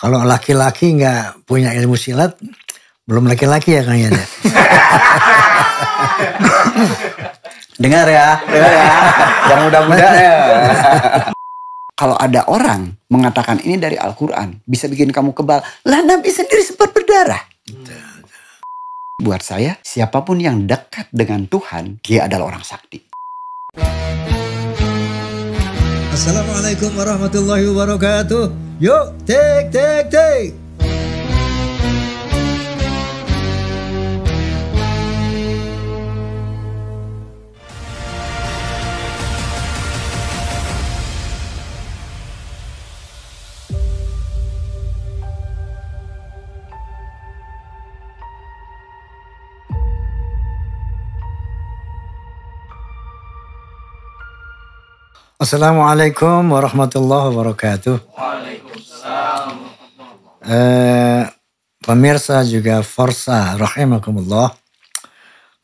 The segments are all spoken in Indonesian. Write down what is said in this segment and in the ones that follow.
Kalau laki-laki nggak punya ilmu silat, belum laki-laki ya kayaknya. dengar ya, dengar ya. Yang muda-muda ya. Kalau ada orang mengatakan ini dari Al-Quran, bisa bikin kamu kebal. Lah Nabi sendiri sempat berdarah. Buat saya, siapapun yang dekat dengan Tuhan, dia adalah orang sakti. Assalamualaikum warahmatullahi wabarakatuh. Yo, take, take, take. Assalamualaikum warahmatullahi wabarakatuh. Waalaikumsalam. Eh, pemirsa juga Forsa rahimakumullah.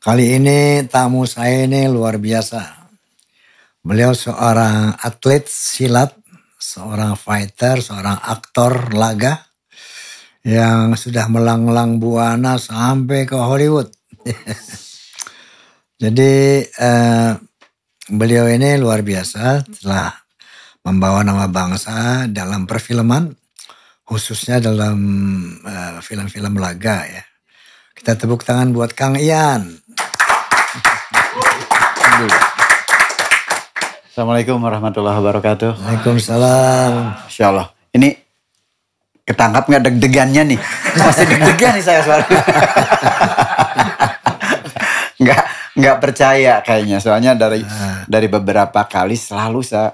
Kali ini tamu saya ini luar biasa. Beliau seorang atlet silat, seorang fighter, seorang aktor laga yang sudah melanglang buana sampai ke Hollywood. Jadi eh, Beliau ini luar biasa telah membawa nama bangsa dalam perfilman khususnya dalam eh, film-film uh, laga ya. Kita tepuk tangan buat Kang Ian. Assalamualaikum warahmatullahi wabarakatuh. Waalaikumsalam. Insyaallah Ini ketangkap nggak deg-degannya nih? Masih deg-degan nih saya suara. Enggak, nggak percaya kayaknya soalnya dari ah. dari beberapa kali selalu saya uh,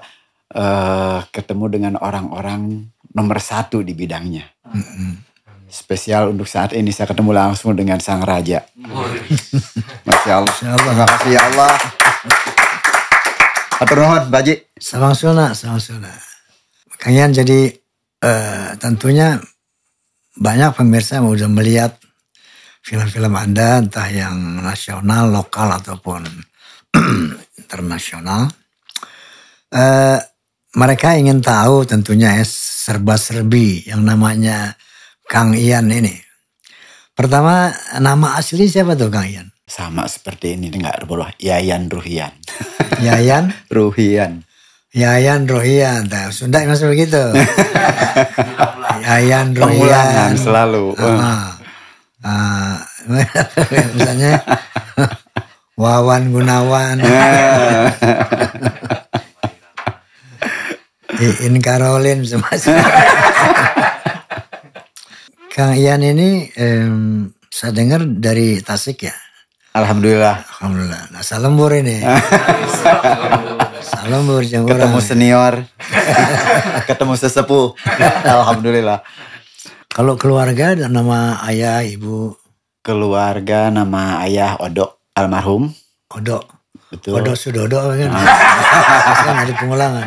eh, ketemu dengan orang-orang nomor satu di bidangnya. -hmm. Spesial untuk saat ini saya ketemu langsung dengan sang raja. Oh. Masya Allah. Masya Allah. Terima kasih ya Allah. Atur nuhun, baji Salam suna, salam Makanya jadi uh, tentunya banyak pemirsa yang sudah melihat film-film Anda entah yang nasional, lokal ataupun internasional. Uh, mereka ingin tahu tentunya ya serba-serbi yang namanya Kang Ian ini. Pertama nama asli siapa tuh Kang Ian? Sama seperti ini nggak berubah. Yayan Ruhian. Yayan Ruhian. Yayan Rohian, Sunda masuk begitu. Yayan Ruhian. Pengulangan selalu. Uh uh, misalnya Wawan Gunawan. Ya. In Karolin semacam. Kang Ian ini um, saya dengar dari Tasik ya. Alhamdulillah. Alhamdulillah. Nah, salembur ini. salembur jamur. Ketemu senior. Ketemu sesepuh. Alhamdulillah. Kalau keluarga nama ayah, ibu? Keluarga nama ayah Odo almarhum. Odo. Betul. Odo Sudodo kan. Nah. kan ada pengulangan.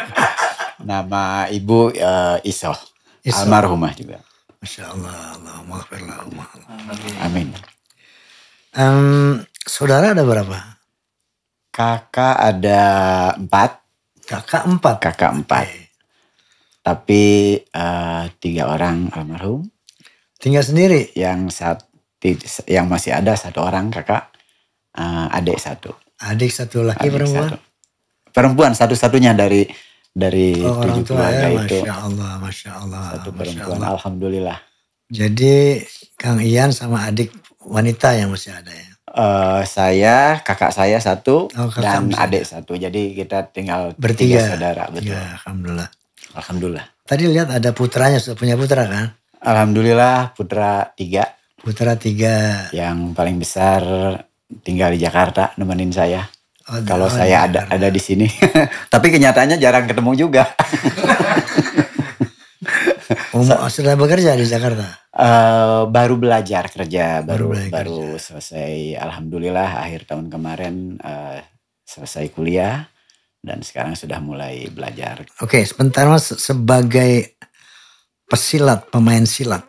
nama ibu uh, Iso. Iso. Almarhumah juga. Masya Allah, Allahumma Allah. Amin. Um, saudara ada berapa? Kakak ada empat. Kakak empat? Kakak empat. Okay. Eh, tapi uh, tiga orang almarhum tinggal sendiri yang saat yang masih ada satu orang kakak uh, adik satu adik satu laki adik perempuan satu. perempuan satu-satunya dari dari oh, tujuh keluarga ya, itu masya Allah masya Allah satu perempuan Allah. alhamdulillah jadi Kang Ian sama adik wanita yang masih ada ya Uh, saya, kakak saya satu oh, kakak dan adik satu. Jadi kita tinggal bertiga saudara. Betul. Ya, Alhamdulillah. Alhamdulillah. Tadi lihat ada putranya, sudah punya putra kan? Alhamdulillah putra tiga. Putra tiga. Yang paling besar tinggal di Jakarta nemenin saya. Oh, Kalau oh, saya ada ada di sini. Tapi kenyataannya jarang ketemu juga. Um, so, sudah bekerja di Jakarta? Uh, baru belajar kerja, baru baru, baru kerja. selesai. Alhamdulillah akhir tahun kemarin uh, selesai kuliah dan sekarang sudah mulai belajar. Oke, okay, sebentar Mas sebagai pesilat, pemain silat.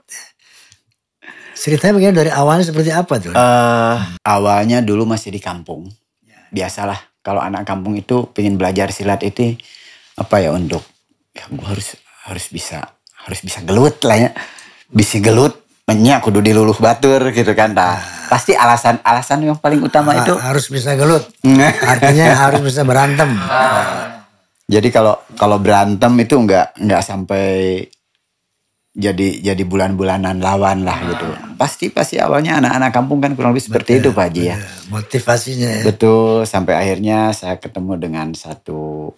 Ceritanya begini dari awalnya seperti apa tuh? Uh, awalnya dulu masih di kampung. Ya. Biasalah kalau anak kampung itu pengen belajar silat itu apa ya untuk ya gue harus harus bisa harus bisa gelut lah ya. Bisa gelut menya kudu diluluh batur gitu kan nah, pasti alasan-alasan yang paling utama itu harus bisa gelut artinya harus bisa berantem jadi kalau kalau berantem itu nggak nggak sampai jadi jadi bulan-bulanan lawan lah gitu pasti pasti awalnya anak-anak kampung kan kurang lebih seperti betul, itu Pak Haji ya motivasinya ya. betul sampai akhirnya saya ketemu dengan satu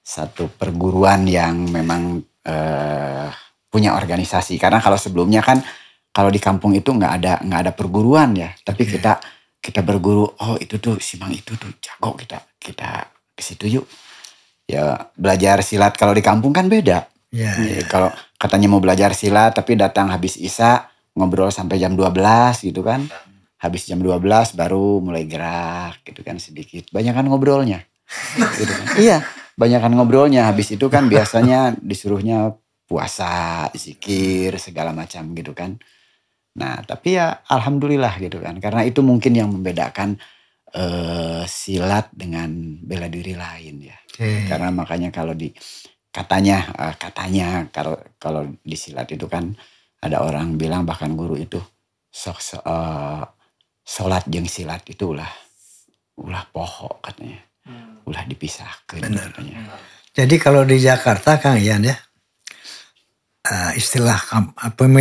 satu perguruan yang memang eh, punya organisasi karena kalau sebelumnya kan kalau di kampung itu nggak ada nggak ada perguruan ya tapi iya. kita kita berguru oh itu tuh simang itu tuh jago kita kita ke situ yuk ya belajar silat kalau di kampung kan beda yeah, yeah. Iya. kalau katanya mau belajar silat tapi datang habis isa ngobrol sampai jam 12 gitu kan habis jam 12 baru mulai gerak gitu kan sedikit banyak kan ngobrolnya gitu kan. iya, iya banyak kan ngobrolnya habis itu kan biasanya disuruhnya puasa zikir segala macam gitu kan Nah, tapi ya alhamdulillah gitu kan. Karena itu mungkin yang membedakan uh, silat dengan bela diri lain ya. Hmm. Karena makanya kalau di katanya uh, katanya kalau kalau di silat itu kan ada orang bilang bahkan guru itu sok so, uh, eh, salat silat itu ulah ulah katanya. Hmm. Ulah dipisahkan katanya. Hmm. Jadi kalau di Jakarta Kang Ian ya, uh, istilah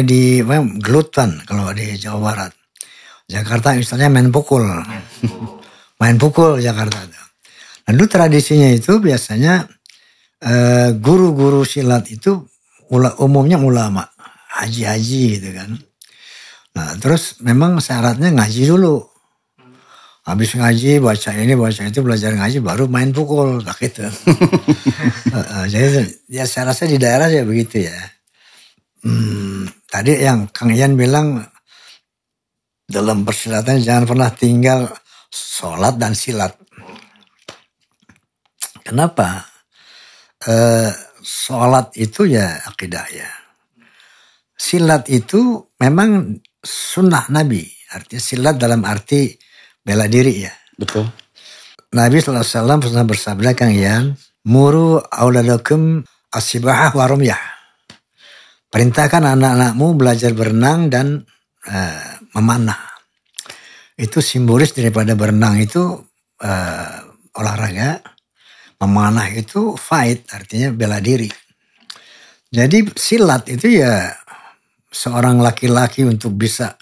di gelutan kalau di Jawa Barat. Jakarta istilahnya main pukul. main pukul Jakarta. Lalu tradisinya itu biasanya eh, guru-guru uh, silat itu ula, umumnya ulama, haji-haji gitu kan. Nah, terus memang syaratnya ngaji dulu. Habis ngaji, baca ini, baca itu, belajar ngaji, baru main pukul, gitu. Eh, jadi ya saya rasa di daerah ya begitu ya. Hmm, tadi yang Kang Ian bilang dalam persilatan jangan pernah tinggal sholat dan silat. Kenapa? E, sholat itu ya akidah ya. Silat itu memang sunnah Nabi. Artinya silat dalam arti bela diri ya. Betul. Nabi SAW pernah bersabda Kang Ian, Muru auladakum asibahah warumyah Perintahkan anak-anakmu belajar berenang dan uh, memanah. Itu simbolis daripada berenang itu uh, olahraga, memanah itu fight artinya bela diri. Jadi silat itu ya seorang laki-laki untuk bisa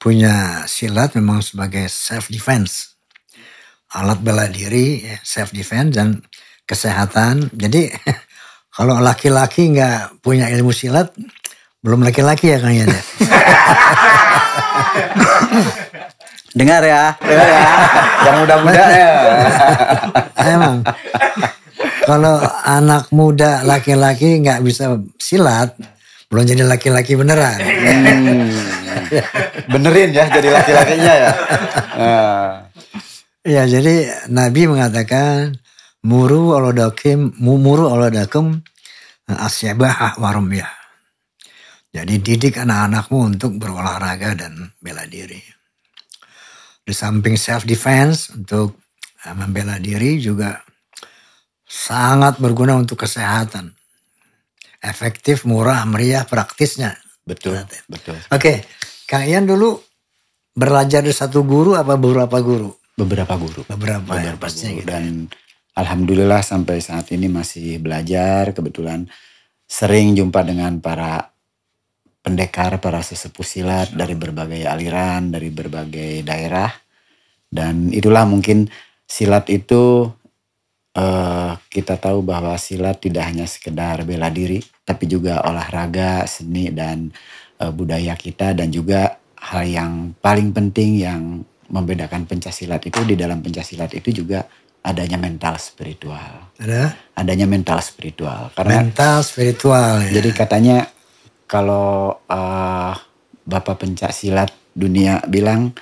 punya silat memang sebagai self defense. Alat bela diri, ya, self defense dan kesehatan. Jadi Kalau laki-laki nggak punya ilmu silat, belum laki-laki ya kang kayaknya. Dengar ya, dengar ya. Yang muda-muda ya. Emang. Kalau anak muda laki-laki nggak bisa silat, belum jadi laki-laki beneran. Hmm. Benerin ya jadi laki-lakinya ya. Iya, Ya jadi Nabi mengatakan Muru oladakim, mumuru asyabahah eh, asyabah ya. Jadi didik anak-anakmu untuk berolahraga dan bela diri. Di samping self defense untuk eh, membela diri juga sangat berguna untuk kesehatan. Efektif, murah, meriah, praktisnya. Betul, ya. betul. Oke, okay. Kang Ian dulu belajar di satu guru apa beberapa guru? Beberapa guru. Beberapa, ya, beberapa ya, guru. gitu. Ya. Dan alhamdulillah sampai saat ini masih belajar. Kebetulan sering jumpa dengan para pendekar, para sesepuh silat dari berbagai aliran, dari berbagai daerah. Dan itulah mungkin silat itu eh, kita tahu bahwa silat tidak hanya sekedar bela diri, tapi juga olahraga, seni dan eh, budaya kita dan juga hal yang paling penting yang membedakan silat itu di dalam silat itu juga adanya mental spiritual. Ada? Adanya mental spiritual. Karena mental spiritual. Ya. Jadi katanya kalau uh, Bapak pencak silat dunia bilang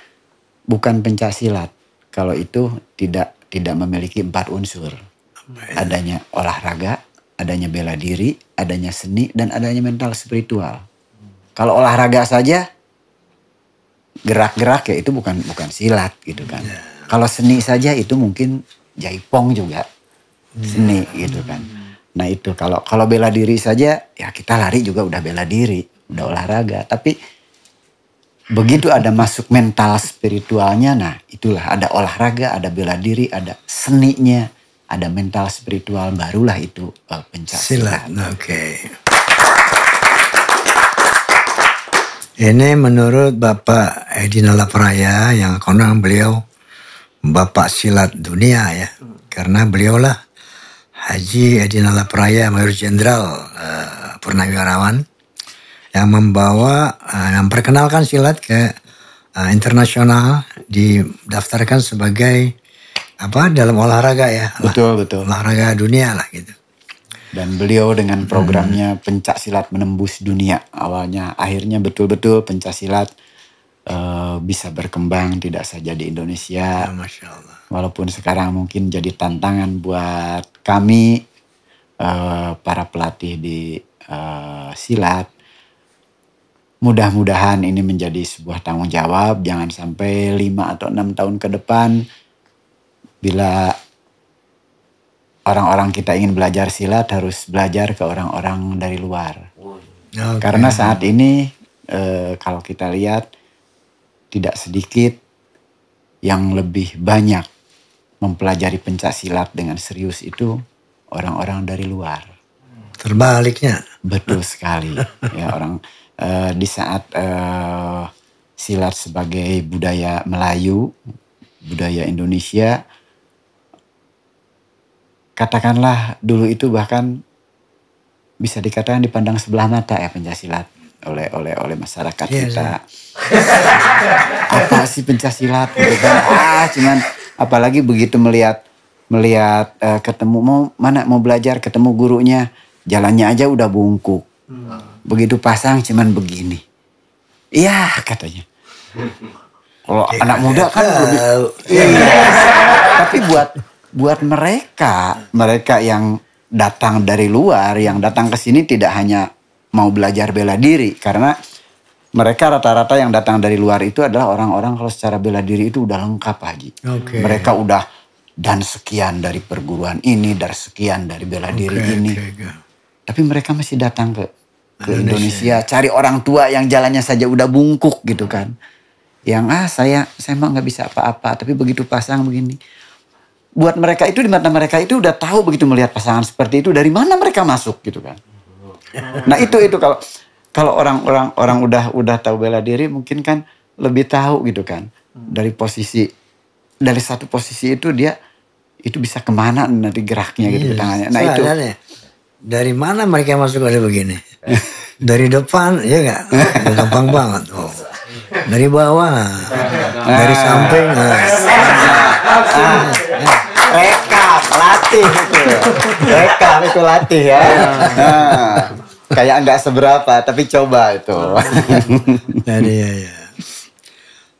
bukan pencak silat kalau itu tidak tidak memiliki empat unsur. Adanya olahraga, adanya bela diri, adanya seni dan adanya mental spiritual. Kalau olahraga saja gerak-gerak ya itu bukan bukan silat gitu kan. Yeah. Kalau seni saja itu mungkin jaipong juga seni hmm. gitu kan. Nah itu kalau kalau bela diri saja ya kita lari juga udah bela diri, udah olahraga. Tapi begitu ada masuk mental spiritualnya, nah itulah ada olahraga, ada bela diri, ada seninya, ada mental spiritual barulah itu uh, silat. Nah, oke. Okay. Ini menurut Bapak Edina Lapraya yang konon beliau bapak silat dunia ya. Karena beliaulah Haji Edina Lapraya Mayor Jenderal uh, Purnawirawan yang membawa uh, memperkenalkan silat ke uh, internasional didaftarkan sebagai apa dalam olahraga ya. Betul, lah, betul. Olahraga dunia lah gitu dan beliau dengan hmm. programnya pencak silat menembus dunia awalnya akhirnya betul-betul pencak silat Eh, bisa berkembang tidak saja di Indonesia. Ya, Masya Allah. Walaupun sekarang mungkin jadi tantangan buat kami uh, para pelatih di uh, silat. Mudah-mudahan ini menjadi sebuah tanggung jawab. Jangan sampai lima atau enam tahun ke depan bila orang-orang kita ingin belajar silat harus belajar ke orang-orang dari luar. Ya, okay. Karena saat ini kalau kita lihat tidak sedikit yang lebih banyak mempelajari pencaksilat dengan serius itu orang-orang dari luar. Terbaliknya. Betul sekali. ya orang uh, di saat uh, silat sebagai budaya Melayu, budaya Indonesia, katakanlah dulu itu bahkan bisa dikatakan dipandang sebelah mata ya pencaksilat oleh oleh oleh masyarakat yeah, kita. Yeah. Apa sih pencaksilat gitu kan. Ah, cuman apalagi begitu melihat melihat uh, ketemu mau mana mau belajar ketemu gurunya jalannya aja udah bungkuk. Hmm. Begitu pasang cuman begini. Iya katanya. Kalau ya, anak muda kan uh, lebih iya. iya. Tapi buat buat mereka, mereka yang datang dari luar, yang datang ke sini tidak hanya mau belajar bela diri karena mereka rata-rata yang datang dari luar itu adalah orang-orang kalau secara bela diri itu udah lengkap Haji. Okay. Mereka udah dan sekian dari perguruan ini, dari sekian dari bela okay, diri ini. Okay, Tapi mereka masih datang ke ke Indonesia. Indonesia cari orang tua yang jalannya saja udah bungkuk gitu kan. Yang ah saya saya mah nggak bisa apa-apa, tapi begitu pasang begini. Buat mereka itu di mata mereka itu udah tahu begitu melihat pasangan seperti itu dari mana mereka masuk gitu kan. nah itu itu kalau kalau orang-orang orang udah udah tahu bela diri mungkin kan lebih tahu gitu kan hmm. dari posisi dari satu posisi itu dia itu bisa kemana nanti geraknya gitu yes. Iya, tangannya. Nah itu adanya, dari mana mereka masuk ada begini? dari depan ya nggak gampang banget. Oh. Dari bawah, dari samping. Nah. rekap latih itu, rekap itu latih ya. Iya. Ah kayak nggak seberapa tapi coba itu jadi ya, ya.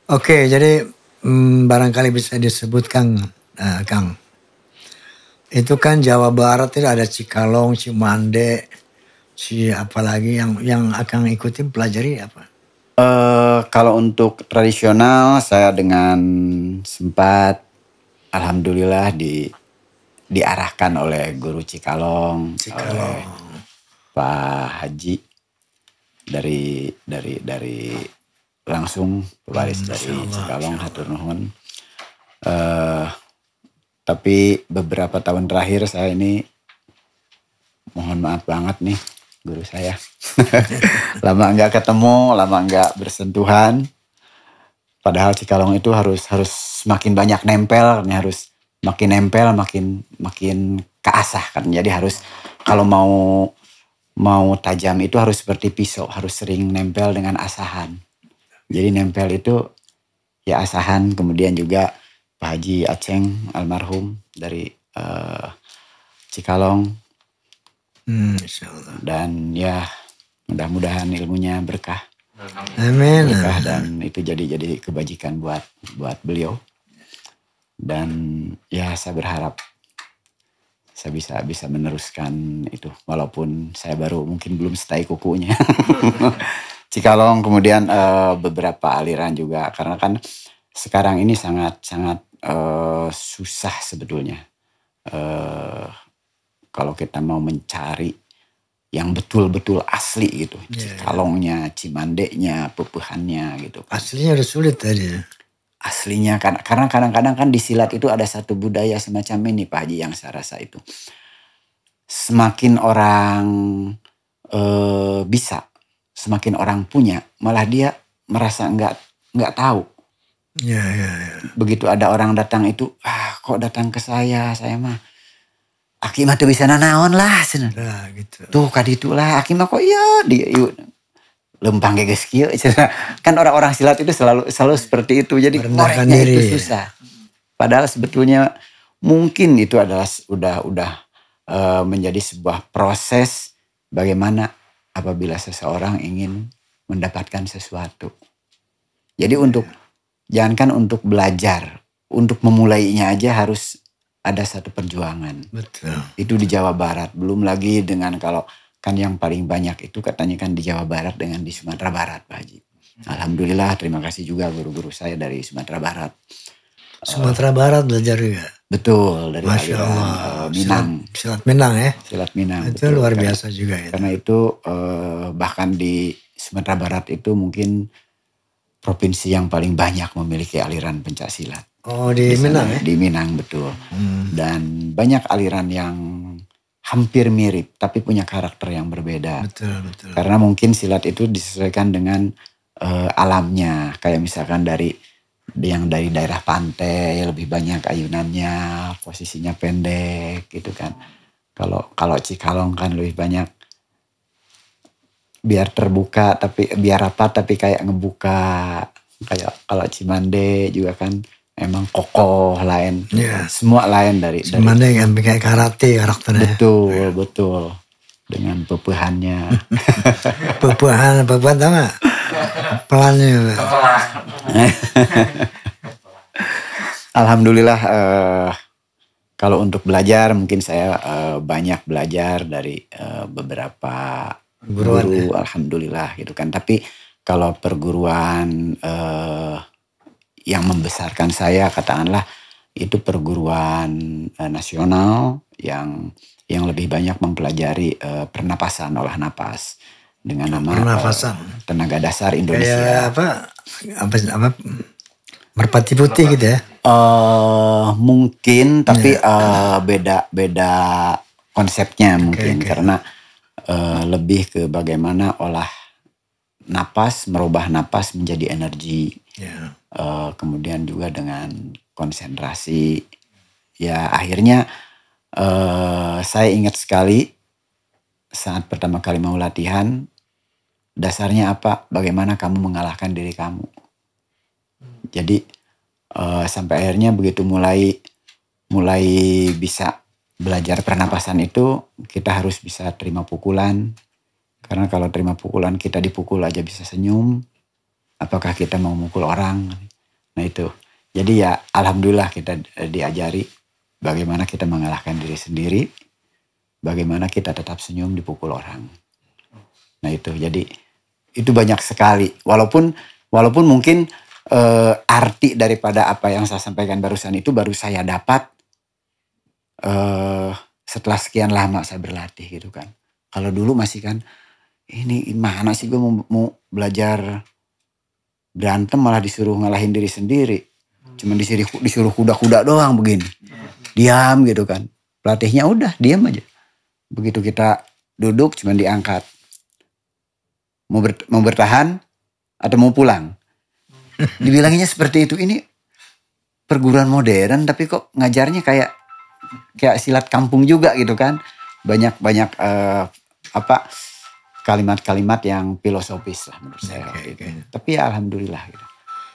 oke jadi hmm, barangkali bisa disebutkan, Kang uh, Kang itu kan Jawa Barat itu ada Cikalong Cimande si apalagi yang yang akan ikutin pelajari apa Uh, kalau untuk tradisional saya dengan sempat alhamdulillah di diarahkan oleh guru Cikalong, Cikalong. Oleh Pak Haji dari dari dari langsung pewaris hmm, dari Cikalong hatur nuhun. Uh, tapi beberapa tahun terakhir saya ini mohon maaf banget nih guru saya. lama nggak ketemu, lama nggak bersentuhan. Padahal Cikalong itu harus harus makin banyak nempel, nih harus makin nempel, makin makin keasah kan. Jadi harus kalau mau mau tajam itu harus seperti pisau, harus sering nempel dengan asahan. Jadi nempel itu ya asahan, kemudian juga Pak Haji Aceng almarhum dari uh, Cikalong. Hmm, Dan ya mudah-mudahan ilmunya berkah. Amin. Berkah dan itu jadi jadi kebajikan buat buat beliau. Dan ya saya berharap saya bisa bisa meneruskan itu walaupun saya baru mungkin belum setai kukunya Cikalong kemudian e, beberapa aliran juga karena kan sekarang ini sangat sangat e, susah sebetulnya e, kalau kita mau mencari yang betul-betul asli gitu yeah. Iya. Cikalongnya Cimandeknya pepuhannya gitu kan. aslinya udah sulit tadi ya aslinya kan karena kadang-kadang kan di silat itu ada satu budaya semacam ini Pak Haji yang saya rasa itu semakin orang e, bisa semakin orang punya malah dia merasa nggak nggak tahu ya, ya, ya. begitu ada orang datang itu ah kok datang ke saya saya mah akimah tuh bisa nanaon lah. Nah, gitu. Tuh kaditulah Aki kok iya dia iya lempang kayak geskio. kan orang-orang silat itu selalu selalu seperti itu jadi korengnya itu susah padahal sebetulnya mungkin itu adalah udah udah eh, menjadi sebuah proses bagaimana apabila seseorang ingin mendapatkan sesuatu jadi untuk jangankan untuk belajar untuk memulainya aja harus ada satu perjuangan. Betul. Itu di Jawa Barat, belum lagi dengan kalau Kan yang paling banyak itu katanya kan di Jawa Barat dengan di Sumatera Barat Pak Haji. Alhamdulillah terima kasih juga guru-guru saya dari Sumatera Barat. Eh, Sumatera Barat belajar juga. Betul dari Masya aliran, Uh, Minang. Silat, silat Minang ya. Silat Minang. Itu betul. luar biasa karena, juga ya. Karena itu uh, bahkan di Sumatera Barat itu mungkin provinsi yang paling banyak memiliki aliran pencak silat. Oh di, Misalnya, Minang ya? Di Minang betul. Hmm. Dan banyak aliran yang hampir mirip tapi punya karakter yang berbeda. Betul, betul. Karena mungkin silat itu disesuaikan dengan uh, alamnya. Kayak misalkan dari yang dari daerah pantai lebih banyak ayunannya, posisinya pendek gitu kan. Kalau kalau Cikalong kan lebih banyak biar terbuka tapi biar rapat tapi kayak ngebuka. Kayak kalau Cimande juga kan emang kokoh lain yeah. semua lain dari Semuanya dari yang kayak karate karakternya betul yeah. betul dengan pepuhannya pepuhan pepuhan tau gak pelannya alhamdulillah uh, kalau untuk belajar mungkin saya uh, banyak belajar dari uh, beberapa guru, guru ya? alhamdulillah gitu kan tapi kalau perguruan uh, yang membesarkan saya katakanlah itu perguruan uh, nasional yang yang lebih banyak mempelajari uh, pernapasan olah napas dengan nama eh, pernapasan uh, tenaga dasar Indonesia Kayak apa apa apa merpati putih gitu ya uh, mungkin tapi uh, beda beda konsepnya okay, mungkin okay. karena uh, lebih ke bagaimana olah napas merubah napas menjadi energi yeah. Ya. uh, kemudian juga dengan konsentrasi ya akhirnya uh, saya ingat sekali saat pertama kali mau latihan dasarnya apa bagaimana kamu mengalahkan diri kamu jadi uh, sampai akhirnya begitu mulai mulai bisa belajar pernapasan itu kita harus bisa terima pukulan karena kalau terima pukulan kita dipukul aja bisa senyum apakah kita mau mukul orang nah itu jadi ya alhamdulillah kita eh, diajari bagaimana kita mengalahkan diri sendiri bagaimana kita tetap senyum dipukul orang nah itu jadi itu banyak sekali walaupun walaupun mungkin e, arti daripada apa yang saya sampaikan barusan itu baru saya dapat e, setelah sekian lama saya berlatih gitu kan kalau dulu masih kan ini mana sih gue mau, mau belajar berantem malah disuruh ngalahin diri sendiri. Cuman disuruh disuruh kuda-kuda doang begini. Diam gitu kan. Pelatihnya udah diam aja. Begitu kita duduk cuman diangkat. Mau, ber, mau bertahan atau mau pulang. Dibilanginya seperti itu. Ini perguruan modern tapi kok ngajarnya kayak kayak silat kampung juga gitu kan. Banyak-banyak uh, apa kalimat-kalimat yang filosofis lah menurut saya. Okay, Tapi ya alhamdulillah gitu.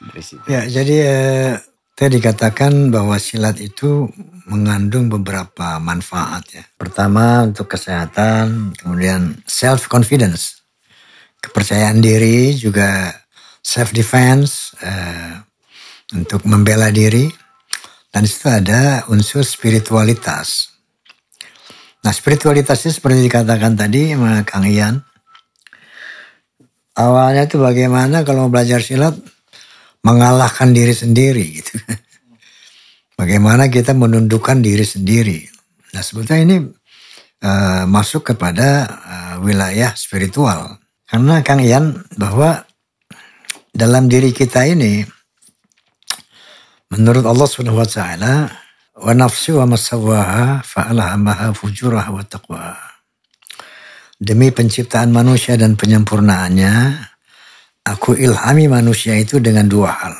Dari situ. Ya jadi eh, tadi dikatakan bahwa silat itu mengandung beberapa manfaat ya. Pertama untuk kesehatan, kemudian self confidence, kepercayaan diri juga self defense eh, untuk membela diri. Dan itu ada unsur spiritualitas. Nah spiritualitasnya seperti dikatakan tadi Kang Ian, Awalnya itu bagaimana kalau mau belajar silat mengalahkan diri sendiri gitu. Bagaimana kita menundukkan diri sendiri. Nah sebetulnya ini uh, masuk kepada uh, wilayah spiritual. Karena Kang Ian bahwa dalam diri kita ini menurut Allah Subhanahu wa taala wa nafsi wa masawaha maha fujurah wa taqwaha Demi penciptaan manusia dan penyempurnaannya, aku ilhami manusia itu dengan dua hal.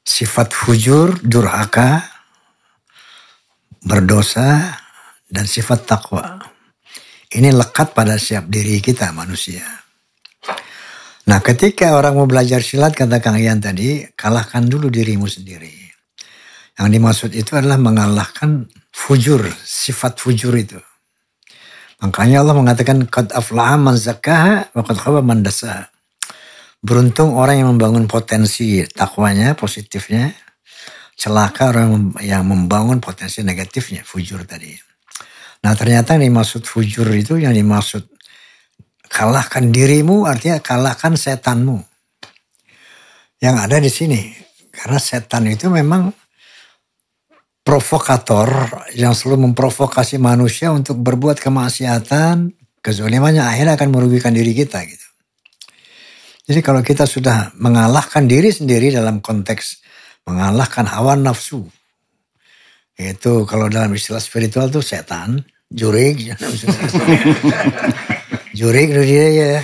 Sifat fujur, durhaka, berdosa, dan sifat takwa. Ini lekat pada siap diri kita manusia. Nah ketika orang mau belajar silat kata Kang Ian tadi, kalahkan dulu dirimu sendiri. Yang dimaksud itu adalah mengalahkan fujur, sifat fujur itu. Makanya Allah mengatakan qad aflaha man zakkaha wa qad khaba man Beruntung orang yang membangun potensi takwanya, positifnya. Celaka orang yang membangun potensi negatifnya, fujur tadi. Nah ternyata yang dimaksud fujur itu yang dimaksud kalahkan dirimu artinya kalahkan setanmu. Yang ada di sini. Karena setan itu memang provokator yang selalu memprovokasi manusia untuk berbuat kemaksiatan, kezulimannya akhirnya akan merugikan diri kita gitu. Jadi kalau kita sudah mengalahkan diri sendiri dalam konteks mengalahkan hawa nafsu, itu kalau dalam istilah spiritual itu setan, jurik, jurik dia ya.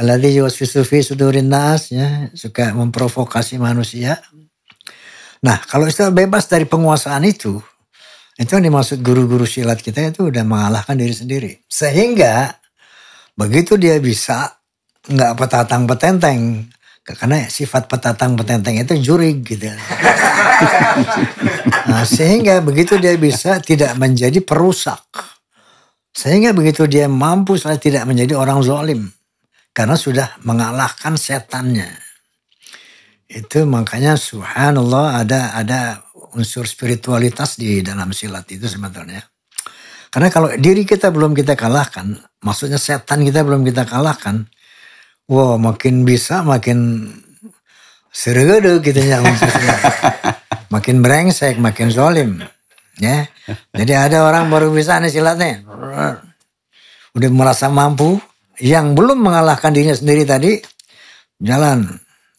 Alladhi yuwaswisu fi sudurin nas ya, suka memprovokasi manusia Nah kalau kita bebas dari penguasaan itu, itu yang dimaksud guru-guru silat kita itu udah mengalahkan diri sendiri. Sehingga begitu dia bisa nggak petatang petenteng, karena sifat petatang petenteng itu juri gitu. nah, sehingga begitu dia bisa tidak menjadi perusak. Sehingga begitu dia mampu saya tidak menjadi orang zolim. Karena sudah mengalahkan setannya. Itu makanya subhanallah ada ada unsur spiritualitas di dalam silat itu sebetulnya. Karena kalau diri kita belum kita kalahkan, maksudnya setan kita belum kita kalahkan, wow makin bisa makin seru gitu ya. makin brengsek, makin zolim. Ya. Jadi ada orang baru bisa nih silatnya. Udah merasa mampu, yang belum mengalahkan dirinya sendiri tadi, jalan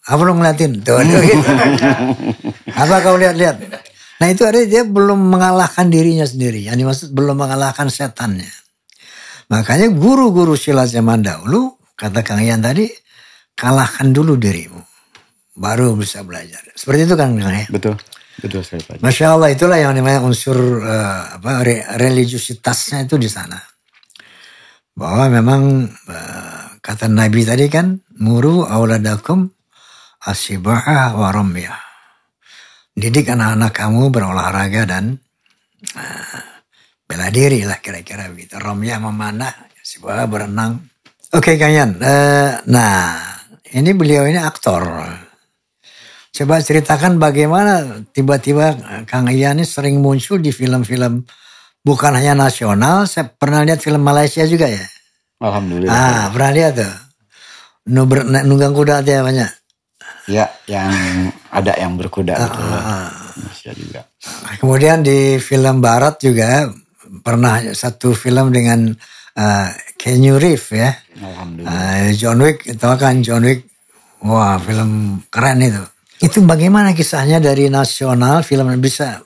Aku belum ngeliatin. Tuh, tuh gitu. Apa kau lihat-lihat? Nah itu artinya dia belum mengalahkan dirinya sendiri. Yang dimaksud belum mengalahkan setannya. Makanya guru-guru sila zaman dahulu, kata Kang Ian tadi, kalahkan dulu dirimu. Baru bisa belajar. Seperti itu kan Kang ya? Betul. Betul sekali Pak. Masya Allah itulah yang namanya unsur uh, apa re, religiusitasnya itu di sana. Bahwa memang uh, kata Nabi tadi kan, muru auladakum asibah warom ya, Didik anak-anak kamu berolahraga dan uh, bela diri lah kira-kira begitu. Romyah memanah, asibah berenang. Oke okay, kalian, uh, eh, nah ini beliau ini aktor. Coba ceritakan bagaimana tiba-tiba eh, Kang Iya ini sering muncul di film-film bukan hanya nasional. Saya pernah lihat film Malaysia juga ya. Alhamdulillah. Ah, pernah lihat tuh. nunggang kuda aja ya, banyak. Ya, yang ada yang berkuda uh, ah, Indonesia ah, ah. juga. Kemudian di film barat juga pernah satu film dengan uh, Keanu Reeves ya. Alhamdulillah. Uh, John Wick, itu kan John Wick. Wah, film keren itu. Itu bagaimana kisahnya dari nasional film bisa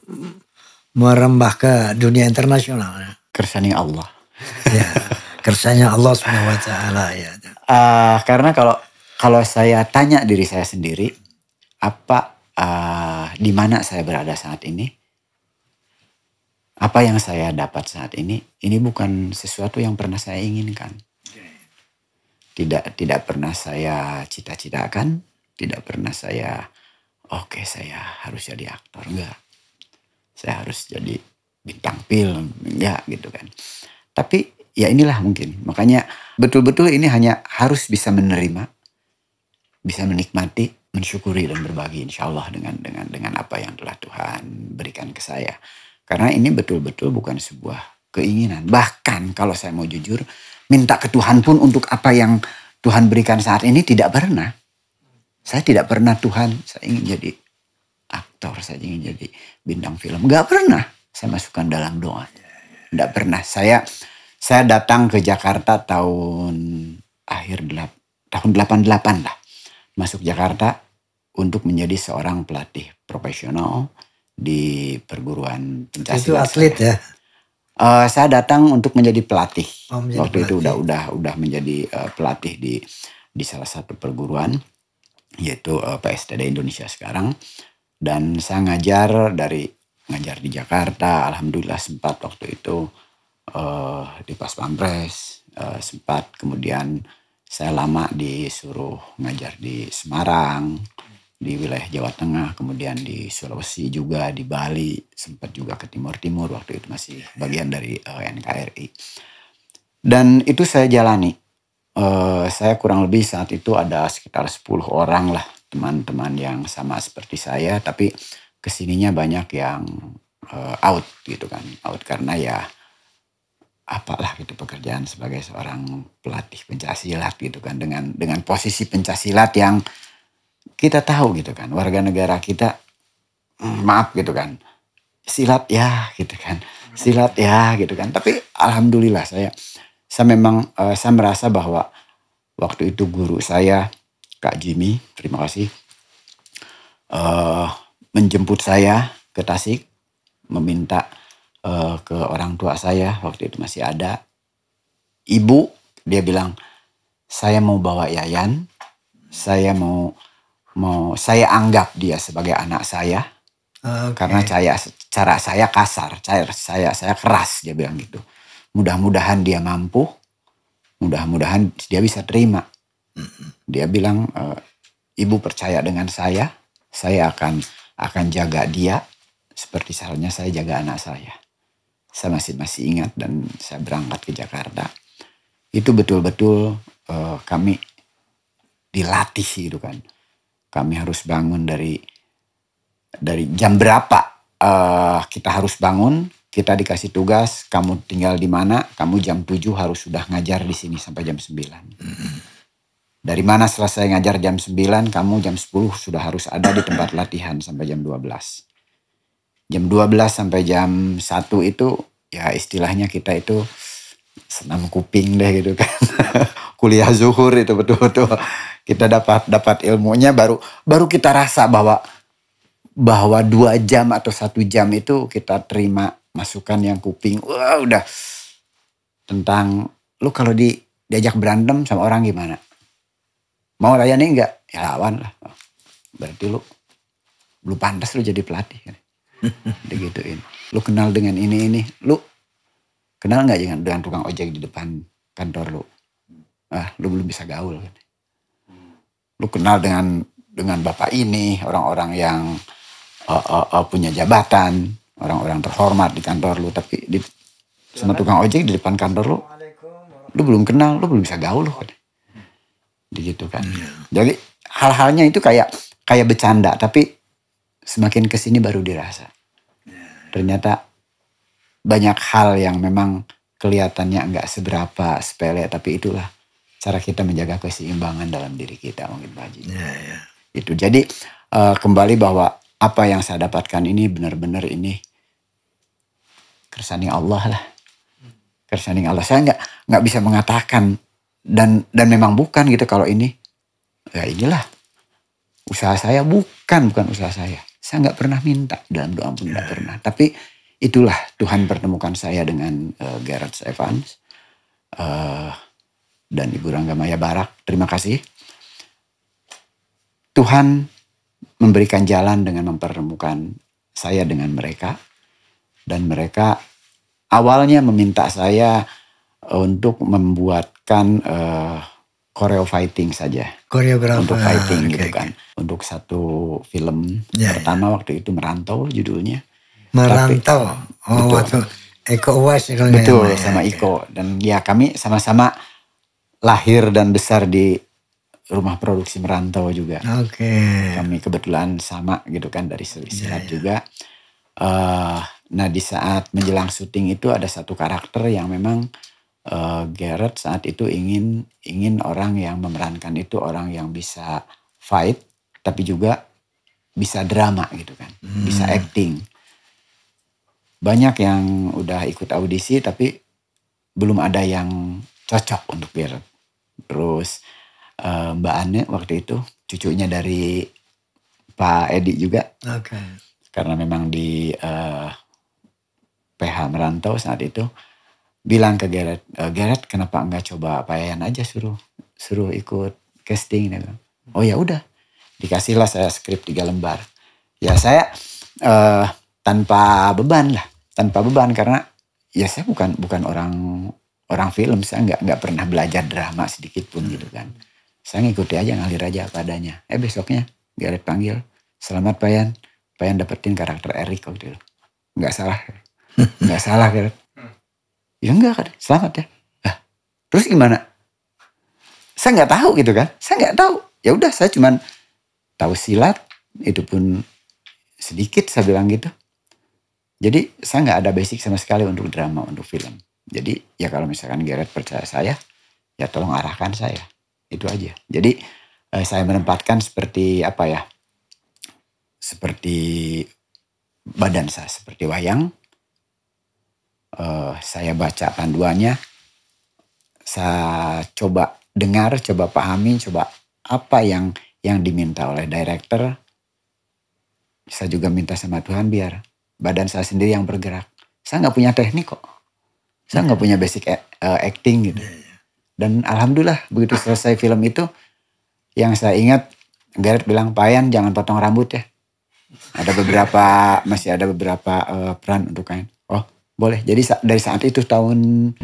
merembah ke dunia internasional? Kersani Allah. ya, kersanya Allah swt ya. Uh, karena kalau kalau saya tanya diri saya sendiri apa uh, di mana saya berada saat ini apa yang saya dapat saat ini ini bukan sesuatu yang pernah saya inginkan tidak tidak pernah saya cita-citakan tidak pernah saya oke okay, saya harus jadi aktor enggak saya harus jadi bintang film enggak gitu kan tapi ya inilah mungkin makanya betul-betul ini hanya harus bisa menerima bisa menikmati, mensyukuri dan berbagi insya Allah dengan dengan dengan apa yang telah Tuhan berikan ke saya. Karena ini betul-betul bukan sebuah keinginan. Bahkan kalau saya mau jujur, minta ke Tuhan pun untuk apa yang Tuhan berikan saat ini tidak pernah. Saya tidak pernah Tuhan, saya ingin jadi aktor, saya ingin jadi bintang film. Gak pernah saya masukkan dalam doa. Gak pernah. Saya saya datang ke Jakarta tahun akhir tahun 88 lah masuk Jakarta untuk menjadi seorang pelatih profesional di perguruan pencaksilat. Itu atlet ya. Uh, saya datang untuk menjadi pelatih. Oh, menjadi Waktu pelatih. itu udah udah udah menjadi uh, pelatih di di salah satu perguruan yaitu uh, eh, PSTD Indonesia sekarang dan saya ngajar dari ngajar di Jakarta alhamdulillah sempat waktu itu uh, di Pas Pampres uh, sempat kemudian saya lama disuruh ngajar di Semarang, di wilayah Jawa Tengah, kemudian di Sulawesi juga, di Bali, sempat juga ke Timur Timur waktu itu masih bagian dari uh, eh, NKRI. Dan itu saya jalani. Uh, saya kurang lebih saat itu ada sekitar 10 orang lah teman-teman yang sama seperti saya, tapi kesininya banyak yang uh, out gitu kan, out karena ya apalah gitu pekerjaan sebagai seorang pelatih pencaksilat gitu kan dengan dengan posisi pencaksilat yang kita tahu gitu kan warga negara kita hmm, maaf gitu kan silat ya gitu kan silat ya gitu kan tapi alhamdulillah saya saya memang eh, saya merasa bahwa waktu itu guru saya Kak Jimmy terima kasih eh, menjemput saya ke Tasik meminta Eh, ke orang tua saya waktu itu masih ada. Ibu dia bilang saya mau bawa Yayan, saya mau mau saya anggap dia sebagai anak saya okay. karena saya cara saya kasar, saya saya saya keras dia bilang gitu. Mudah-mudahan dia mampu, mudah-mudahan dia bisa terima. Dia bilang e, ibu percaya dengan saya, saya akan akan jaga dia seperti seharusnya saya jaga anak saya saya masih masih ingat dan saya berangkat ke Jakarta itu betul-betul uh, kami dilatih sih itu kan kami harus bangun dari dari jam berapa uh, kita harus bangun kita dikasih tugas kamu tinggal di mana kamu jam 7 harus sudah ngajar di sini sampai jam 9 dari mana selesai ngajar jam 9 kamu jam 10 sudah harus ada di tempat latihan sampai jam 12 jam 12 sampai jam 1 itu ya istilahnya kita itu senam kuping deh gitu kan. Kuliah zuhur itu betul-betul kita dapat dapat ilmunya baru baru kita rasa bahwa bahwa dua jam atau satu jam itu kita terima masukan yang kuping. Wah udah tentang lu kalau di diajak berantem sama orang gimana? Mau layani enggak? Ya lawan lah. Berarti lu belum pantas lu jadi pelatih. digituin lu kenal dengan ini ini lu kenal nggak dengan dengan tukang ojek di depan kantor lu ah lu belum bisa gaul kan? lu kenal dengan dengan bapak ini orang-orang yang uh, uh, uh, punya jabatan orang-orang terhormat di kantor lu tapi di sama tukang ojek di depan kantor lu lu belum kenal lu belum bisa gaul lu kan gitu kan iya. jadi hal-halnya itu kayak kayak bercanda tapi semakin kesini baru dirasa ternyata banyak hal yang memang kelihatannya nggak seberapa sepele tapi itulah cara kita menjaga keseimbangan dalam diri kita mungkin Pak Haji. Ya, ya. Itu iya. gitu. jadi uh, kembali bahwa apa yang saya dapatkan ini benar-benar ini kersaning Allah lah. Kersaning Allah. Saya nggak nggak bisa mengatakan dan dan memang bukan gitu kalau ini ya inilah usaha saya bukan bukan usaha saya saya nggak pernah minta dalam doa pun nggak yeah. Ya. pernah. Tapi itulah Tuhan pertemukan saya dengan uh, Gareth Evans uh, dan Ibu Rangga Maya Barak. Terima kasih. Tuhan memberikan jalan dengan mempertemukan saya dengan mereka dan mereka awalnya meminta saya untuk membuatkan uh, koreo fighting saja. Koreografer. Untuk ah, fighting okay, gitu kan. Okay. Untuk satu film. Yeah, pertama yeah. waktu itu Merantau judulnya. Merantau. Tapi, oh betul. waktu Eko Uwais. Betul ya, sama Iko. Okay. Dan ya kami sama-sama lahir dan besar di rumah produksi Merantau juga. Oke. Okay. Kami kebetulan sama gitu kan dari segi silat yeah, yeah. juga. Uh, nah di saat menjelang syuting itu ada satu karakter yang memang uh, eh, Garrett saat itu ingin ingin orang yang memerankan itu orang yang bisa fight tapi juga bisa drama gitu kan, hmm. bisa acting. Banyak yang udah ikut audisi tapi belum ada yang cocok untuk Garrett. Terus uh, Mbak Anne waktu itu cucunya dari Pak Edi juga. Okay. Karena memang di uh, eh, PH merantau saat itu bilang ke Gerard, eh, Gerard kenapa nggak coba Pak Yayan aja suruh suruh ikut casting gitu. Oh ya udah. Dikasihlah saya skrip tiga lembar. Ya saya uh, tanpa beban lah, tanpa beban karena ya saya bukan bukan orang orang film, saya nggak nggak pernah belajar drama sedikit pun gitu kan. Saya ngikuti aja ngalir aja apa Eh besoknya Gerard panggil, "Selamat Pak Pak Payan dapetin karakter Eric kok gitu. Nggak salah. nggak salah Gerard ya enggak kan selamat ya nah, terus gimana saya nggak tahu gitu kan saya nggak tahu ya udah saya cuman tahu silat itu pun sedikit saya bilang gitu jadi saya nggak ada basic sama sekali untuk drama untuk film jadi ya kalau misalkan Gareth percaya saya ya tolong arahkan saya itu aja jadi eh, saya menempatkan seperti apa ya seperti badan saya seperti wayang uh, saya baca panduannya, saya coba dengar, coba pahami, coba apa yang yang diminta oleh director. Saya juga minta sama Tuhan biar badan saya sendiri yang bergerak. Saya nggak punya teknik kok. Saya nggak punya basic e, eh, acting gitu. Iya, iya. Dan alhamdulillah begitu selesai film itu, yang saya ingat Gareth bilang Payan jangan potong rambut ya. Ada beberapa masih ada beberapa uh, peran untuk Kain. Boleh. Jadi dari saat itu tahun 2008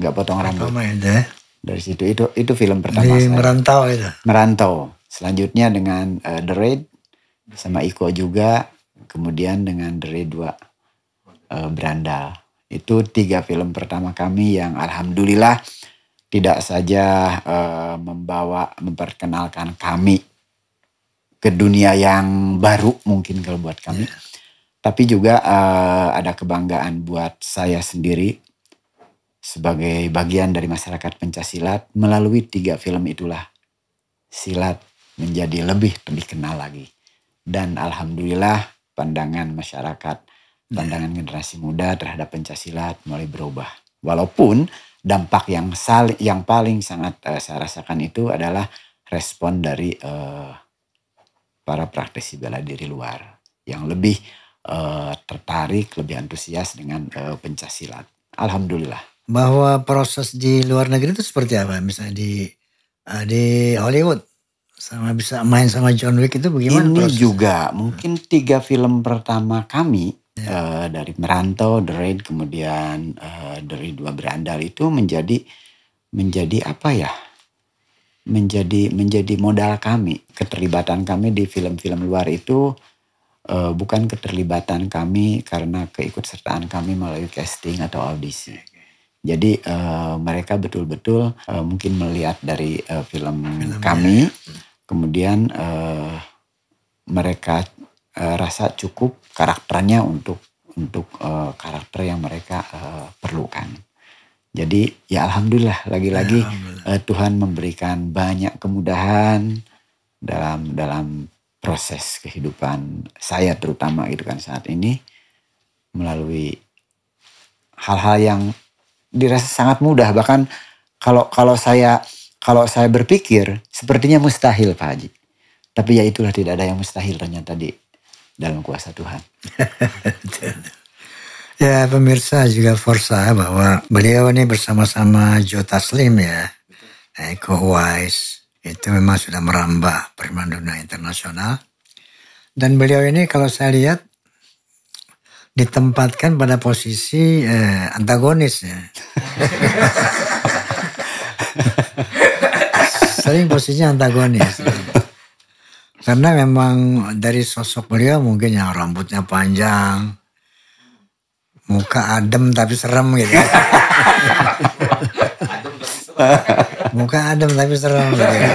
nggak potong rambut. Pertama itu. Ya. Dari situ itu itu film pertama Di saya. Merantau itu. Merantau. Selanjutnya dengan uh, The Raid sama Iko juga, kemudian dengan The Raid 2 uh, eh, Berandal. Itu tiga film pertama kami yang alhamdulillah tidak saja uh, membawa memperkenalkan kami ke dunia yang baru mungkin kalau buat kami. Yeah tapi juga uh, ada kebanggaan buat saya sendiri sebagai bagian dari masyarakat pencaksilat melalui tiga film itulah silat menjadi lebih dikenal lagi dan alhamdulillah pandangan masyarakat iya. pandangan generasi muda terhadap pencaksilat mulai berubah walaupun dampak yang sal yang paling sangat uh, saya rasakan itu adalah respon dari uh, para praktisi bela diri luar yang lebih Eh, tertarik, lebih antusias dengan uh, eh, pencaksilat. Alhamdulillah. Bahwa proses di luar negeri itu seperti apa? Misalnya di uh, di Hollywood sama bisa main sama John Wick itu bagaimana? Ini proses? juga mungkin tiga film pertama kami yeah. Ya. uh, dari Merantau, The Raid, kemudian uh, dari dua berandal itu menjadi menjadi apa ya? Menjadi menjadi modal kami, keterlibatan kami di film-film luar itu Eh, bukan keterlibatan kami karena keikutsertaan kami melalui casting atau audisi. Jadi uh, mereka betul-betul uh, mungkin melihat dari uh, film, film kami, hmm. kemudian uh, mereka uh, rasa cukup karakternya untuk untuk uh, karakter yang mereka uh, perlukan. Jadi ya alhamdulillah lagi-lagi ya, Uh, Tuhan memberikan banyak kemudahan dalam dalam proses kehidupan saya terutama gitu kan saat ini melalui hal-hal yang dirasa sangat mudah bahkan kalau kalau saya kalau saya berpikir sepertinya mustahil Pak Haji. Tapi ya itulah tidak ada yang mustahil ternyata di dalam kuasa Tuhan. ya pemirsa juga Forsa bahwa beliau ini bersama-sama Jota Slim ya. Eko Wise itu memang sudah merambah dunia internasional. Dan beliau ini kalau saya lihat ditempatkan pada posisi eh, antagonis ya. Sering posisinya antagonis. Karena memang dari sosok beliau mungkin yang rambutnya panjang, muka adem tapi serem gitu. Ya. muka adem tapi serem gitu ya.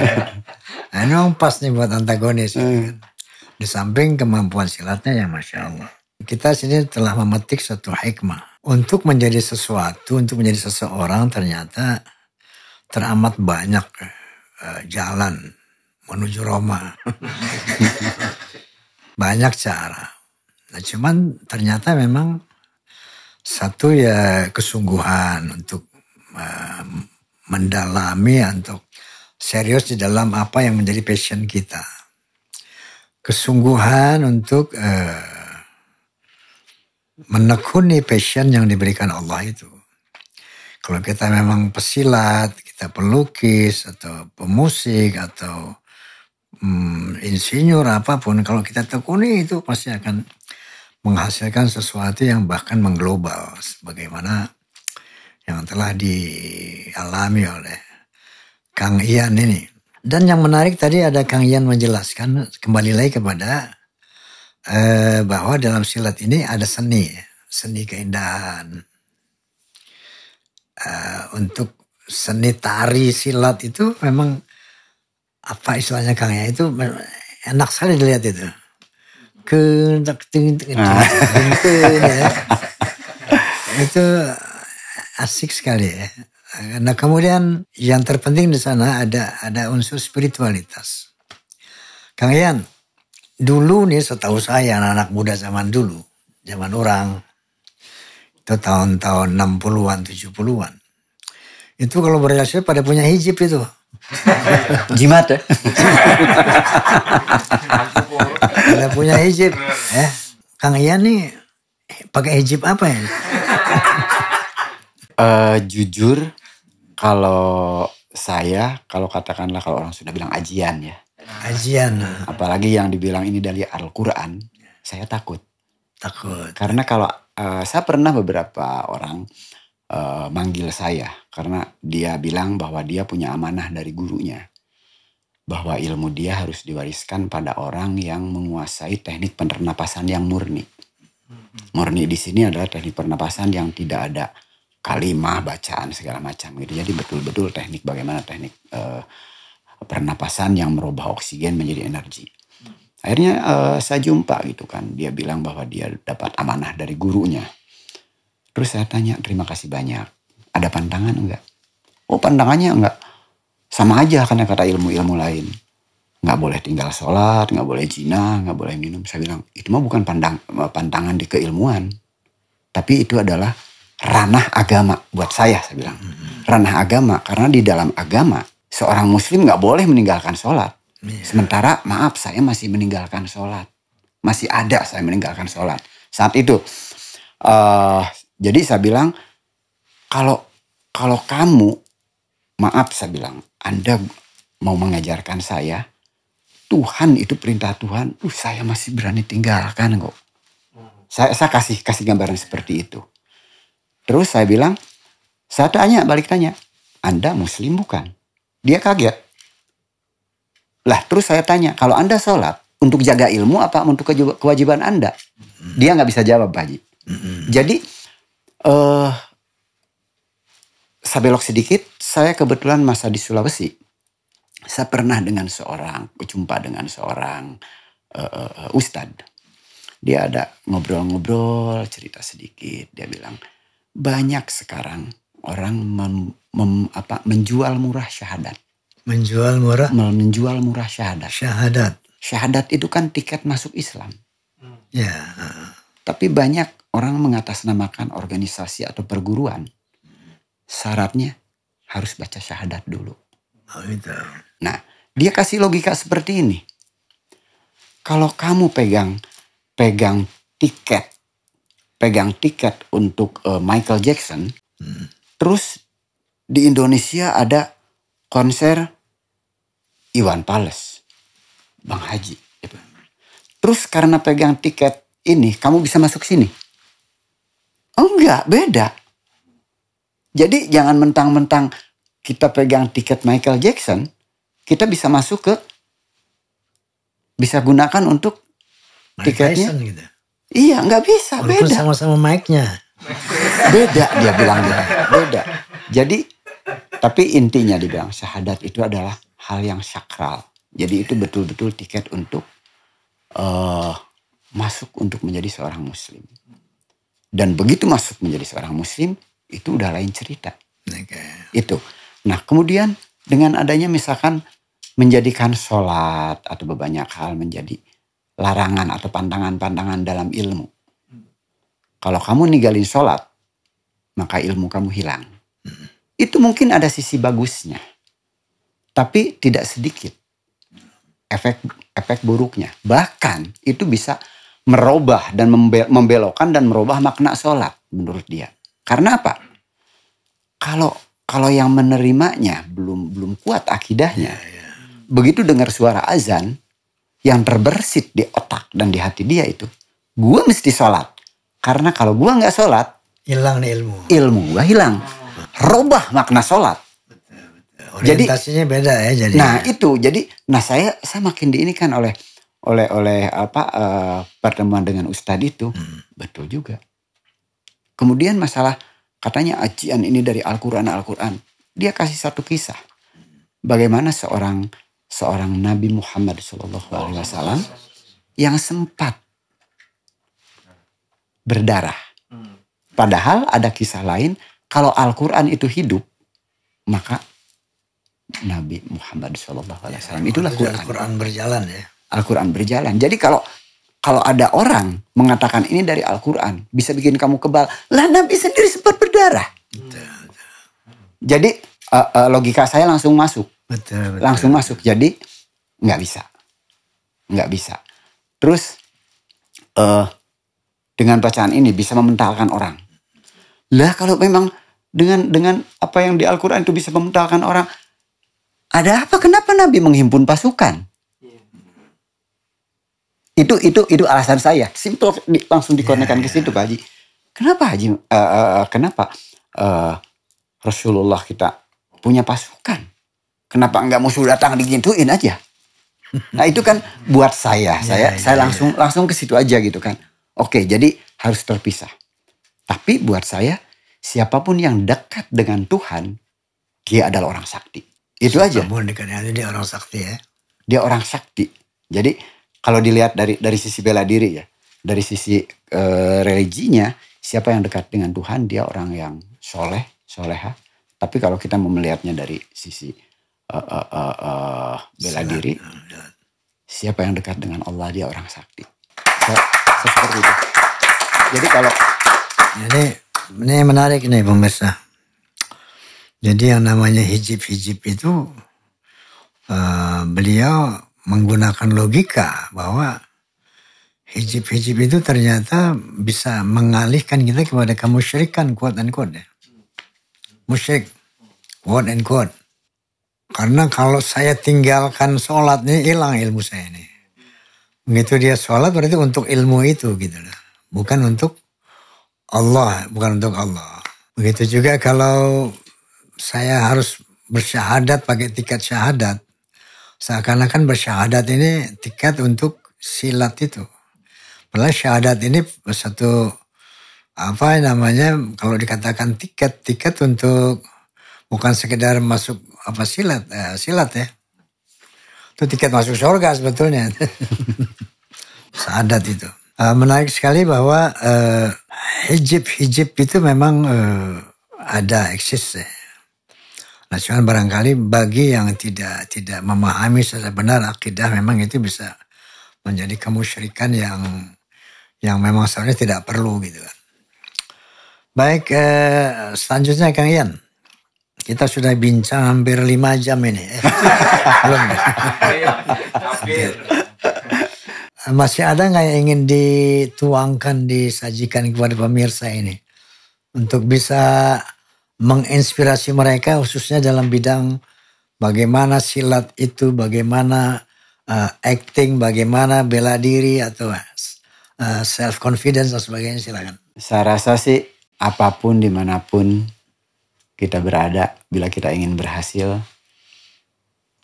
Nah, ini memang pas nih buat antagonis gitu kan. Hmm. Di samping kemampuan silatnya ya Masya Allah. Kita sini telah memetik satu hikmah. Untuk menjadi sesuatu, untuk menjadi seseorang ternyata teramat banyak uh, jalan menuju Roma. banyak cara. Nah, cuman ternyata memang satu ya kesungguhan untuk uh, mendalami untuk serius di dalam apa yang menjadi passion kita. Kesungguhan untuk eh, menekuni passion yang diberikan Allah itu. Kalau kita memang pesilat, kita pelukis atau pemusik atau hmm, insinyur apapun, kalau kita tekuni itu pasti akan menghasilkan sesuatu yang bahkan mengglobal sebagaimana yang telah dialami oleh Kang Ian ini. Dan yang menarik tadi ada Kang Ian menjelaskan kembali lagi kepada eh, bahwa dalam silat ini ada seni, seni keindahan. Eh, untuk seni tari silat itu memang apa istilahnya Kang ya itu enak sekali dilihat itu. Kentak ting ting ting itu asik sekali ya. Nah kemudian yang terpenting di sana ada ada unsur spiritualitas. Kang Ian, dulu nih setahu saya anak-anak muda zaman dulu, zaman orang, itu tahun-tahun 60-an, 70-an. Itu kalau berhasil pada punya hijab itu. Jimat ya? pada punya hijab. Ya. Kang Ian nih pakai hijab apa ya? Uh, jujur kalau saya kalau katakanlah kalau orang sudah bilang ajian ya. Ajian. Apalagi yang dibilang ini dari Al-Qur'an, saya takut. Takut. Karena kalau uh, saya pernah beberapa orang uh, manggil saya karena dia bilang bahwa dia punya amanah dari gurunya bahwa ilmu dia harus diwariskan pada orang yang menguasai teknik pernapasan yang murni. Murni di sini adalah teknik pernapasan yang tidak ada kalimah bacaan segala macam gitu jadi betul-betul teknik bagaimana teknik uh, pernapasan yang merubah oksigen menjadi energi akhirnya uh, saya jumpa gitu kan dia bilang bahwa dia dapat amanah dari gurunya terus saya tanya terima kasih banyak ada pantangan enggak oh pantangannya enggak sama aja karena kata ilmu-ilmu lain nggak boleh tinggal sholat nggak boleh zina nggak boleh minum saya bilang itu mah bukan pandang eh, pantangan di keilmuan tapi itu adalah ranah agama buat saya saya bilang hmm. ranah agama karena di dalam agama seorang muslim nggak boleh meninggalkan sholat iya. sementara maaf saya masih meninggalkan sholat masih ada saya meninggalkan sholat saat itu uh, jadi saya bilang kalau kalau kamu maaf saya bilang anda mau mengajarkan saya Tuhan itu perintah Tuhan uh saya masih berani tinggalkan kok saya, saya kasih kasih gambaran seperti itu Terus saya bilang, saya tanya balik tanya, Anda muslim bukan? Dia kaget. Lah terus saya tanya, kalau Anda sholat, untuk jaga ilmu apa untuk kewajiban Anda? Dia nggak bisa jawab, Pak Haji. Jadi, uh, saya belok sedikit, saya kebetulan masa di Sulawesi. Saya pernah dengan seorang, jumpa dengan seorang uh, uh, ustadz. Dia ada ngobrol-ngobrol, cerita sedikit. Dia bilang, banyak sekarang orang mem, mem, apa, menjual murah syahadat. Menjual murah? Menjual murah syahadat. Syahadat. Syahadat itu kan tiket masuk Islam. Ya. Yeah. Tapi banyak orang mengatasnamakan organisasi atau perguruan. Syaratnya harus baca syahadat dulu. Oh, gitu. Nah, dia kasih logika seperti ini. Kalau kamu pegang pegang tiket pegang tiket untuk uh, Michael Jackson. Hmm. Terus di Indonesia ada konser Iwan Pales, Bang Haji. Gitu. Terus karena pegang tiket ini, kamu bisa masuk sini? Oh Enggak, beda. Jadi jangan mentang-mentang kita pegang tiket Michael Jackson, kita bisa masuk ke, bisa gunakan untuk Mike tiketnya. Tyson gitu. Iya, nggak bisa. Walaupun beda. sama-sama mic-nya. Beda dia bilang dia. Beda. Jadi tapi intinya dibilang syahadat itu adalah hal yang sakral. Jadi itu betul-betul tiket untuk uh, masuk untuk menjadi seorang muslim. Dan begitu masuk menjadi seorang muslim itu udah lain cerita. Okay. Itu. Nah kemudian dengan adanya misalkan menjadikan sholat atau banyak hal menjadi larangan atau pandangan-pandangan dalam ilmu. Kalau kamu ninggalin sholat, maka ilmu kamu hilang. Itu mungkin ada sisi bagusnya, tapi tidak sedikit efek efek buruknya. Bahkan itu bisa merubah dan membelokkan dan merubah makna sholat menurut dia. Karena apa? Kalau kalau yang menerimanya belum belum kuat akidahnya, iya, iya. begitu dengar suara azan, yang terbersit di otak dan di hati dia itu gue mesti sholat karena kalau gue nggak sholat hilang nih ilmu ilmu gue hilang robah makna sholat orientasinya jadi, beda ya jadi nah itu jadi nah saya saya makin di ini kan oleh oleh oleh apa uh, pertemuan dengan ustadz itu hmm. betul juga kemudian masalah katanya ajian ini dari Al-Quran Al-Quran dia kasih satu kisah bagaimana seorang seorang Nabi Muhammad SAW yang sempat berdarah. Padahal ada kisah lain, kalau Al-Quran itu hidup, maka Nabi Muhammad SAW ya, itulah Quran. Al-Quran berjalan ya. Al-Quran berjalan. Jadi kalau kalau ada orang mengatakan ini dari Al-Quran, bisa bikin kamu kebal. Lah Nabi sendiri sempat berdarah. Hmm. Jadi uh, uh, logika saya langsung masuk. Betul, betul. Langsung masuk. Jadi nggak bisa, nggak bisa. Terus uh, dengan bacaan ini bisa mementalkan orang. Lah kalau memang dengan dengan apa yang di Al-Qur'an itu bisa mementalkan orang, ada apa kenapa Nabi menghimpun pasukan? Iya. Itu itu itu alasan saya. Simple di, langsung dikonekkan ke iya, iya. situ Pak Haji. Kenapa Haji uh, uh, kenapa uh, Rasulullah kita punya pasukan? Kenapa enggak musuh datang digituin aja? Nah itu kan buat saya, iya, saya ya, saya iya. langsung ya. langsung ke situ aja gitu kan. Oke, jadi harus terpisah. Tapi buat saya siapapun yang dekat dengan Tuhan, dia adalah orang sakti. Itu aja. dekatnya dekat dia orang sakti ya. Dia orang sakti. Jadi kalau dilihat dari dari sisi bela diri ya, dari sisi uh, religinya, siapa yang dekat dengan Tuhan dia orang yang soleh, soleha. Tapi kalau kita mau melihatnya dari sisi uh, uh, uh, uh, bela diri. Siapa yang dekat dengan Allah dia orang sakti. seperti itu. Jadi kalau ini ini menarik nih pemirsa. Jadi yang namanya hijib-hijib itu uh, beliau menggunakan logika bahwa hijib-hijib itu ternyata bisa mengalihkan kita kepada kemusyrikan quote and quote ya. Musyrik quote and quote. Karena kalau saya tinggalkan sholat ini hilang ilmu saya ini, Begitu dia sholat berarti untuk ilmu itu gitu loh. Bukan untuk Allah, bukan untuk Allah. Begitu juga kalau saya harus bersyahadat pakai tiket syahadat. Seakan-akan bersyahadat ini tiket untuk silat itu. Padahal syahadat ini satu apa namanya kalau dikatakan tiket tiket untuk bukan sekedar masuk apa silat eh, silat ya itu tiket masuk surga sebetulnya sadat itu uh, menarik sekali bahwa uh, hijib hijab itu memang uh, ada eksis ya. Nah, cuman barangkali bagi yang tidak tidak memahami secara benar akidah memang itu bisa menjadi kemusyrikan yang yang memang sebenarnya tidak perlu gitu kan. Baik, eh, selanjutnya Kang Ian. Kita sudah bincang hampir lima jam ini. Belum. Iya, eh, masih ada nggak yang ingin dituangkan, disajikan kepada pemirsa ini? Untuk bisa menginspirasi mereka khususnya dalam bidang bagaimana silat itu, bagaimana uh, acting, bagaimana bela diri atau uh, eh, self confidence dan sebagainya silakan. Saya rasa sih apapun dimanapun kita berada bila kita ingin berhasil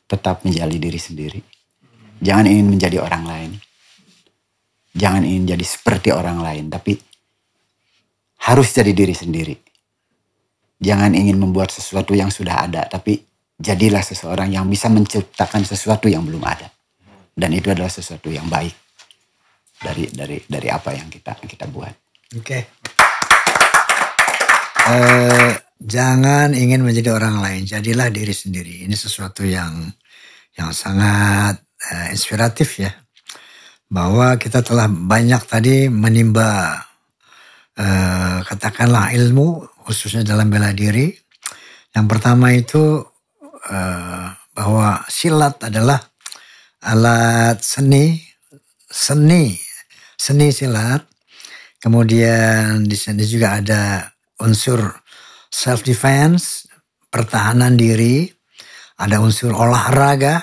tetap menjadi diri sendiri. Jangan ingin menjadi orang lain. Jangan ingin jadi seperti orang lain, tapi harus jadi diri sendiri. Jangan ingin membuat sesuatu yang sudah ada, tapi jadilah seseorang yang bisa menciptakan sesuatu yang belum ada. Dan itu adalah sesuatu yang baik dari dari dari apa yang kita kita buat. Oke. Okay eh, jangan ingin menjadi orang lain, jadilah diri sendiri. Ini sesuatu yang yang sangat eh, inspiratif ya, bahwa kita telah banyak tadi menimba eh, katakanlah ilmu khususnya dalam bela diri. Yang pertama itu eh, bahwa silat adalah alat seni, seni, seni silat. Kemudian di sini juga ada unsur self defense, pertahanan diri, ada unsur olahraga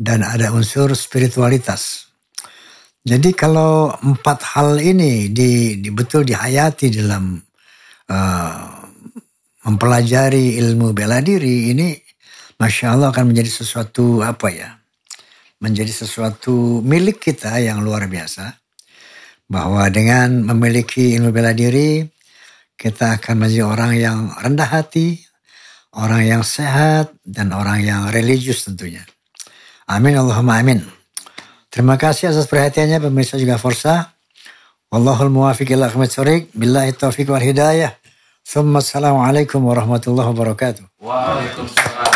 dan ada unsur spiritualitas. Jadi kalau empat hal ini di, di betul dihayati dalam uh, mempelajari ilmu bela diri ini, masya Allah akan menjadi sesuatu apa ya? Menjadi sesuatu milik kita yang luar biasa. Bahwa dengan memiliki ilmu bela diri, kita akan menjadi orang yang rendah hati, orang yang sehat, dan orang yang religius tentunya. Amin Allahumma amin. Terima kasih atas perhatiannya pemirsa juga Forsa. Wallahul muwafiq ila akhmat Billahi taufiq wal hidayah. Assalamualaikum warahmatullahi wabarakatuh. Waalaikumsalam.